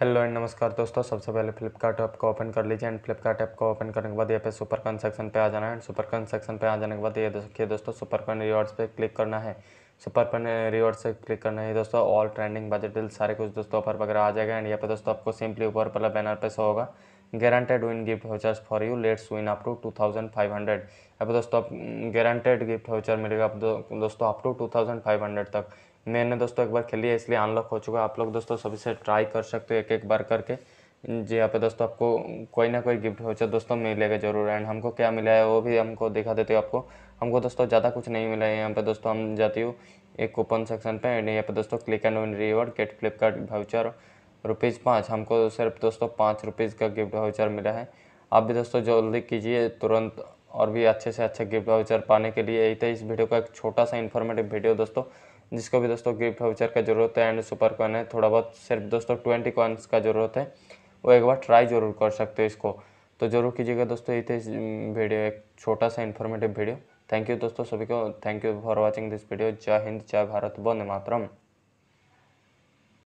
hello and नमस्कार दोस्तों सबसे पहले फ्लिपकार्ट ऐप को ओपन कर लीजिए एंड फ्लिपकार्ट ऐप को ओपन करने के बाद यहाँ पे सुपर कॉन सेक्शन पे आ जाना है एंड सुपर कॉन सेक्शन पे आ जाने के बाद ये देखिए दोस्तों सुपर कॉन रिवॉर्ड्स पे क्लिक करना है सुपर कॉन रिवॉर्ड्स से क्लिक करना है दोस्तों ऑल ट्रेंडिंग बजट डील सारे कुछ दोस्तों ऑफर वगैरह आ जाएगा एंड यहाँ पे दोस्तों आपको सिंपली ऊपर वाला बैनर पे शो होगा guaranteed win gift vouchers for you let's win up to two thousand five hundred अब दोस्तों आप गारंटेड गिफ्ट वाउचर मिलेगा अब दोस्तों up to two thousand five hundred तक मैंने दोस्तों एक बार खेली है इसलिए अनलॉक हो चुका है आप लोग दोस्तों सभी से ट्राई कर सकते हो एक एक बार करके जी यहाँ पे दोस्तों आपको कोई ना कोई गिफ्ट वाउचर दोस्तों मिलेगा जरूर एंड हमको क्या मिला है वो भी हमको दिखा देते हो आपको हमको दोस्तों ज़्यादा कुछ नहीं मिला है यहाँ पे दोस्तों हम जाती हूँ एक कूपन सेक्शन पे एंड यहाँ पे दोस्तों click and win reward get Flipkart voucher rupees पाँच हमको तो सिर्फ दोस्तों पाँच रुपीज़ का गिफ्ट वाउचर मिला है आप भी दोस्तों जल्दी कीजिए तुरंत और भी अच्छे से अच्छे गिफ्ट वाउचर पाने के लिए यही था तो इस वीडियो का एक छोटा सा इन्फॉर्मेटिव वीडियो दोस्तों जिसको भी दोस्तों गिफ्ट वाउचर का ज़रूरत है एंड सुपर कॉइन है थोड़ा बहुत सिर्फ दोस्तों ट्वेंटी कॉइन्स का ज़रूरत है वो एक बार ट्राई ज़रूर कर सकते हो इसको तो ज़रूर कीजिएगा दोस्तों यही था तो इस वीडियो एक छोटा सा इन्फॉर्मेटिव वीडियो थैंक यू दोस्तों सभी को thank you for watching this video जय हिंद जय भारत वंदे मातरम